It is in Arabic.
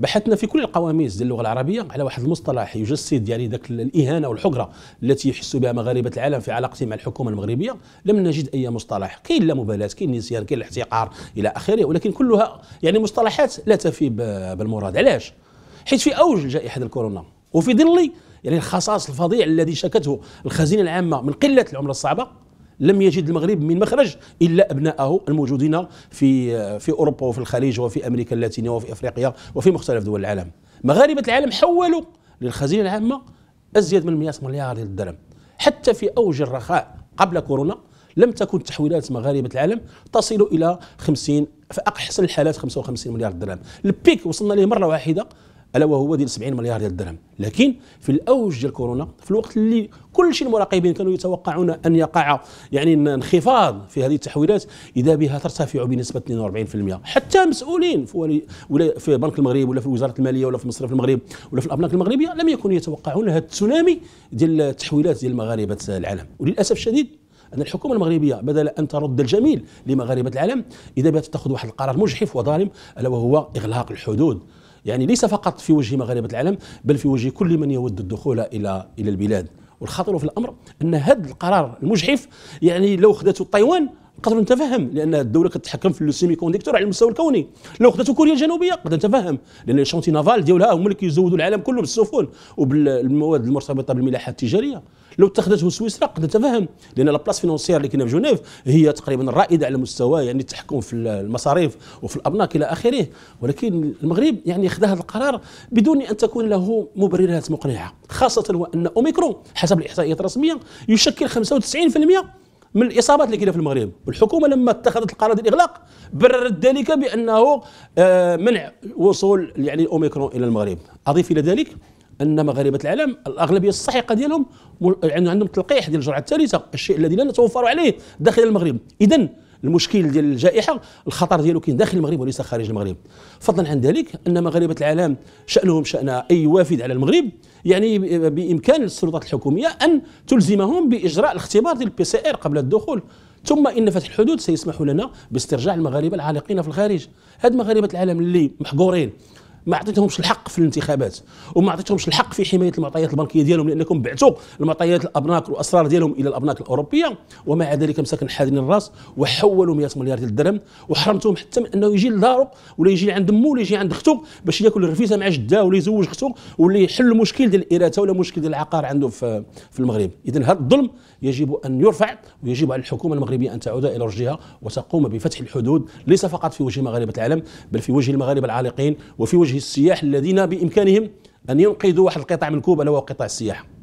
بحثنا في كل القواميس ديال اللغه العربيه على واحد المصطلح يجسد يعني ذاك الاهانه والحقره التي يحس بها مغاربه العالم في علاقتهم مع الحكومه المغربيه لم نجد اي مصطلح كاين لا مبالاه كاين نسيان كاين الاحتقار الى اخره ولكن كلها يعني مصطلحات لا تفي بالمراد علاش حيث في اوج جائحه الكورونا وفي ظل يعني الخصاص الفظيع الذي شكته الخزينه العامه من قله العمله الصعبه لم يجد المغرب من مخرج الا ابنائه الموجودين في في اوروبا وفي الخليج وفي امريكا اللاتينيه وفي افريقيا وفي مختلف دول العالم مغاربه العالم حولوا للخزينه العامه ازيد من 100 مليار درهم حتى في اوج الرخاء قبل كورونا لم تكن تحويلات مغاربه العالم تصل الى 50 في احسن الحالات 55 مليار درهم البيك وصلنا ليه مره واحده الا وهو ديال 70 مليار ديال الدرهم لكن في الاوج ديال كورونا في الوقت اللي كل شيء المراقبين كانوا يتوقعون ان يقع يعني انخفاض في هذه التحويلات اذا بها ترتفع بنسبه 42% حتى مسؤولين في ولا في بنك المغرب ولا في وزاره الماليه ولا في مصرف المغرب ولا في الابناك المغربيه لم يكونوا يتوقعون هذا التسونامي ديال التحويلات ديال مغاربه العالم وللاسف الشديد ان الحكومه المغربيه بدل ان ترد الجميل لمغاربه العالم اذا بها تاخذ واحد القرار مجحف وظالم الا وهو اغلاق الحدود يعني ليس فقط في وجه مغاربة العالم بل في وجه كل من يود الدخول إلى إلى البلاد والخطر في الأمر أن هذا القرار المجحف يعني لو خدته تايوان قدر نتفهم لان الدوله كتحكم في السيمي كونديكتور على المستوى الكوني لو خدته كوريا الجنوبيه قد نتفهم لان الشونتي نافال ديالها هما اللي كيزودوا العالم كله بالسفن وبالمواد المرتبطه بالملاحات التجاريه لو اتخذته سويسرا قد نتفهم لان لابلاس فينونسيير اللي كاينه في جنيف هي تقريبا الرائده على مستوى يعني التحكم في المصاريف وفي الابناك الى اخره ولكن المغرب يعني خذا هذا القرار بدون ان تكون له مبررات مقنعه خاصه وان اوميكرون حسب الاحصائيات الرسميه يشكل 95% من الاصابات اللي كاينه في المغرب والحكومه لما اتخذت القرار ديال الاغلاق بررت ذلك بانه آه، منع وصول يعني اوميكرون الى المغرب اضيف الى ذلك ان مغاربه العالم الاغلبيه الساحقه ديالهم يعني عندهم تلقيح ديال الجرعه الثالثه الشيء الذي لا نتوفر عليه داخل المغرب اذا المشكل ديال الجائحه الخطر ديالو كاين داخل المغرب وليس خارج المغرب فضلا عن ذلك ان مغاربه العالم شانهم شان اي وافد على المغرب يعني بامكان السلطات الحكوميه ان تلزمهم باجراء الاختبار ديال البي سي ار قبل الدخول ثم ان فتح الحدود سيسمح لنا باسترجاع المغاربه العالقين في الخارج هاد مغاربه العالم اللي محقورين ما عطيتهمش الحق في الانتخابات وما عطيتهمش الحق في حمايه المعطيات البنكيه ديالهم لانكم بعتوا المعطيات الابناك والاسرار ديالهم الى الابناك الاوروبيه ومع ذلك مساكن حادين الراس وحولوا 100 مليار ديال الدرهم وحرمتهم حتى من انه يجي لدارو ولا يجي عند مو ولا يجي عند اختو باش ياكل الرفيسه مع جداه ولا يزوج اختو ولا يحل المشكل ديال الاراثه ولا مشكل ديال العقار عنده في, في المغرب اذا هذا الظلم يجب ان يرفع ويجب على الحكومه المغربيه ان تعود الى رجلها وتقوم بفتح الحدود ليس فقط في وجه مغاربه العالم بل في وجه المغاربه العالقين وفي وجه السياح الذين بإمكانهم أن ينقذوا واحد القطاع من كوبا ألا وهو قطاع السياحة